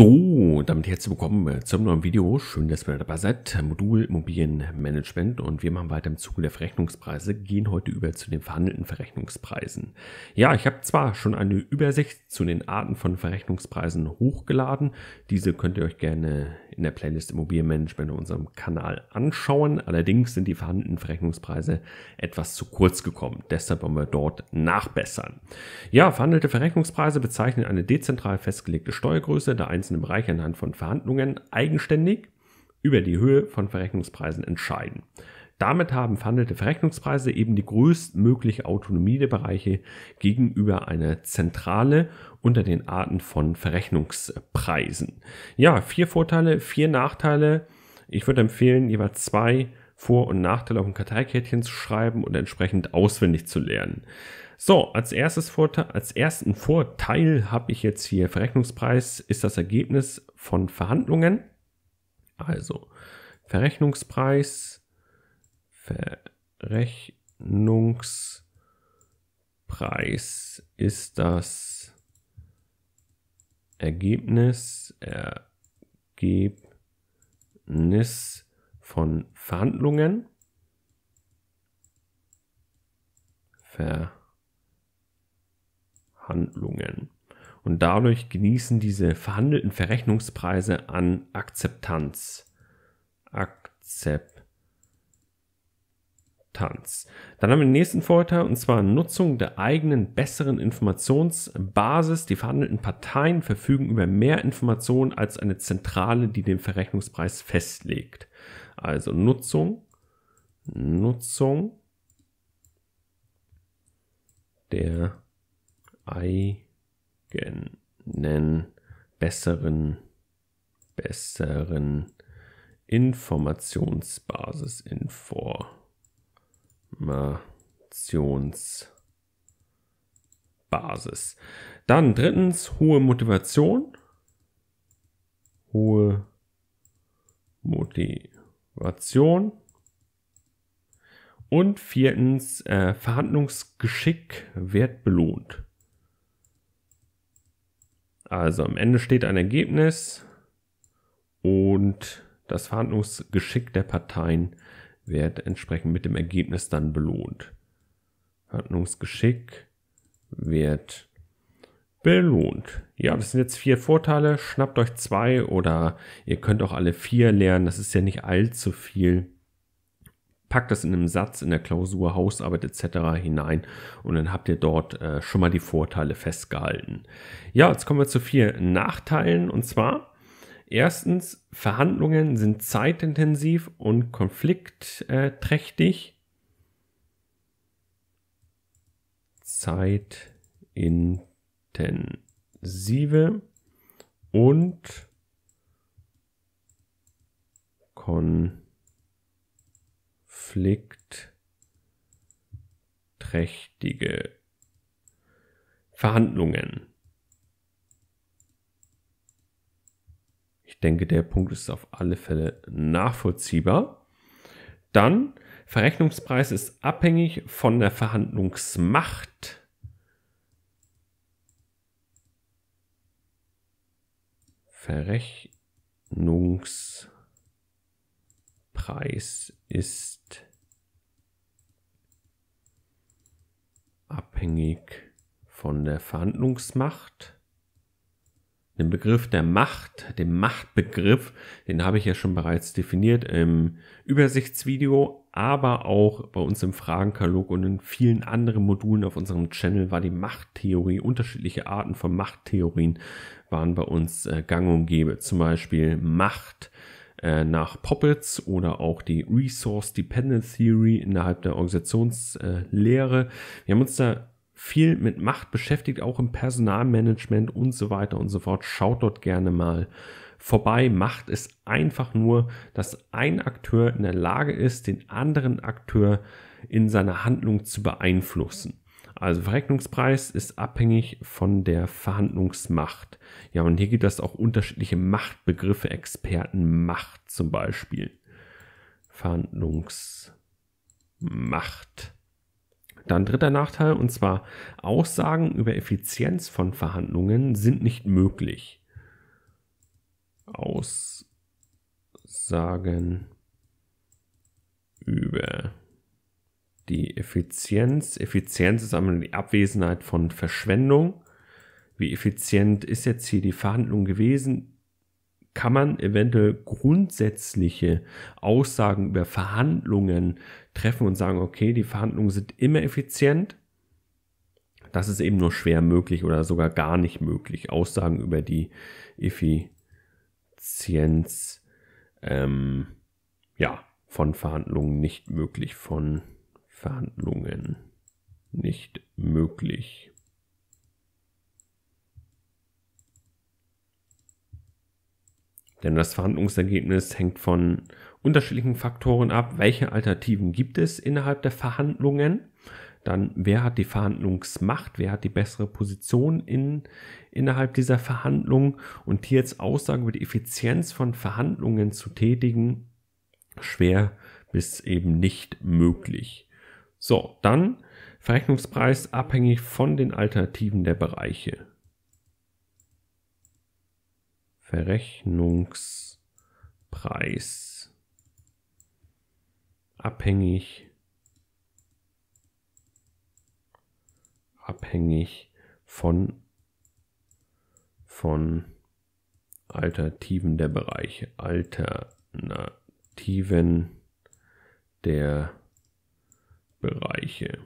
So, damit herzlich willkommen äh, zum neuen Video. Schön, dass ihr dabei seid. Modul Immobilienmanagement und wir machen weiter im Zuge der Verrechnungspreise, gehen heute über zu den verhandelten Verrechnungspreisen. Ja, ich habe zwar schon eine Übersicht zu den Arten von Verrechnungspreisen hochgeladen. Diese könnt ihr euch gerne in der Playlist Immobilienmanagement in unserem Kanal anschauen. Allerdings sind die verhandelten Verrechnungspreise etwas zu kurz gekommen. Deshalb wollen wir dort nachbessern. Ja, verhandelte Verrechnungspreise bezeichnen eine dezentral festgelegte Steuergröße der einzelnen einzelne Bereiche anhand von Verhandlungen eigenständig über die Höhe von Verrechnungspreisen entscheiden. Damit haben verhandelte Verrechnungspreise eben die größtmögliche Autonomie der Bereiche gegenüber einer Zentrale unter den Arten von Verrechnungspreisen. Ja, vier Vorteile, vier Nachteile. Ich würde empfehlen, jeweils zwei Vor- und Nachteile auf ein Karteikärtchen zu schreiben und entsprechend auswendig zu lernen. So, als, erstes Vorteil, als ersten Vorteil habe ich jetzt hier Verrechnungspreis ist das Ergebnis von Verhandlungen. Also Verrechnungspreis, Verrechnungspreis ist das Ergebnis, Ergebnis von Verhandlungen. Ver Handlungen. Und dadurch genießen diese verhandelten Verrechnungspreise an Akzeptanz. Akzeptanz. Dann haben wir den nächsten Vorteil und zwar Nutzung der eigenen besseren Informationsbasis. Die verhandelten Parteien verfügen über mehr Informationen als eine Zentrale, die den Verrechnungspreis festlegt. Also Nutzung, Nutzung der eigenen besseren, besseren Informationsbasis, Informationsbasis. Dann drittens hohe Motivation. Hohe Motivation. Und viertens, äh, Verhandlungsgeschick wird belohnt. Also am Ende steht ein Ergebnis und das Verhandlungsgeschick der Parteien wird entsprechend mit dem Ergebnis dann belohnt. Verhandlungsgeschick wird belohnt. Ja, das sind jetzt vier Vorteile. Schnappt euch zwei oder ihr könnt auch alle vier lernen. Das ist ja nicht allzu viel packt das in einem Satz in der Klausur, Hausarbeit etc. hinein und dann habt ihr dort äh, schon mal die Vorteile festgehalten. Ja, jetzt kommen wir zu vier Nachteilen und zwar erstens, Verhandlungen sind zeitintensiv und konfliktträchtig. Zeitintensive und konfliktträchtig konfliktträchtige Verhandlungen. Ich denke, der Punkt ist auf alle Fälle nachvollziehbar. Dann, Verrechnungspreis ist abhängig von der Verhandlungsmacht. Verrechnungsmacht. Preis ist abhängig von der Verhandlungsmacht. Den Begriff der Macht, den Machtbegriff, den habe ich ja schon bereits definiert im Übersichtsvideo, aber auch bei uns im Fragenkalog und in vielen anderen Modulen auf unserem Channel war die Machttheorie, unterschiedliche Arten von Machttheorien waren bei uns äh, gang und gäbe. Zum Beispiel Macht äh, nach Poppets oder auch die Resource Dependent Theory innerhalb der Organisationslehre. Wir haben uns da viel mit Macht beschäftigt, auch im Personalmanagement und so weiter und so fort. Schaut dort gerne mal vorbei. Macht ist einfach nur, dass ein Akteur in der Lage ist, den anderen Akteur in seiner Handlung zu beeinflussen. Also Verrechnungspreis ist abhängig von der Verhandlungsmacht. Ja, und hier gibt es auch unterschiedliche Machtbegriffe, Expertenmacht zum Beispiel. Verhandlungsmacht. Dann dritter Nachteil, und zwar Aussagen über Effizienz von Verhandlungen sind nicht möglich. Aussagen über die Effizienz. Effizienz ist einmal die Abwesenheit von Verschwendung. Wie effizient ist jetzt hier die Verhandlung gewesen? Kann man eventuell grundsätzliche Aussagen über Verhandlungen treffen und sagen, okay, die Verhandlungen sind immer effizient? Das ist eben nur schwer möglich oder sogar gar nicht möglich. Aussagen über die Effizienz ähm, ja, von Verhandlungen nicht möglich, von Verhandlungen nicht möglich. Denn das Verhandlungsergebnis hängt von unterschiedlichen Faktoren ab. Welche Alternativen gibt es innerhalb der Verhandlungen? Dann, wer hat die Verhandlungsmacht? Wer hat die bessere Position in, innerhalb dieser Verhandlungen? Und hier jetzt Aussagen über die Effizienz von Verhandlungen zu tätigen, schwer bis eben nicht möglich. So, dann Verrechnungspreis abhängig von den Alternativen der Bereiche. Verrechnungspreis abhängig abhängig von von Alternativen der Bereiche Alternativen der Bereiche Bereiche.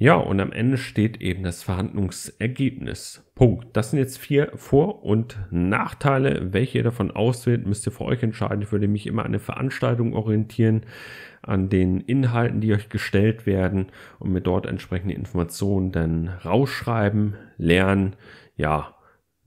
Ja, und am Ende steht eben das Verhandlungsergebnis. Punkt. Das sind jetzt vier Vor- und Nachteile. Welche ihr davon auswählt, müsst ihr für euch entscheiden. Ich würde mich immer an der Veranstaltung orientieren, an den Inhalten, die euch gestellt werden und mir dort entsprechende Informationen dann rausschreiben, lernen, ja,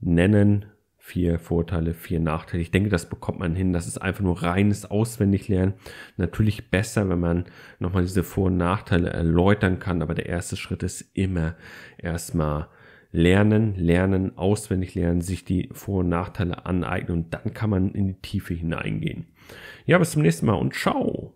nennen, vier Vorteile, vier Nachteile. Ich denke, das bekommt man hin. Das ist einfach nur reines Auswendiglernen. Natürlich besser, wenn man nochmal diese Vor- und Nachteile erläutern kann, aber der erste Schritt ist immer erstmal lernen, lernen, auswendig lernen, sich die Vor- und Nachteile aneignen und dann kann man in die Tiefe hineingehen. Ja, bis zum nächsten Mal und ciao!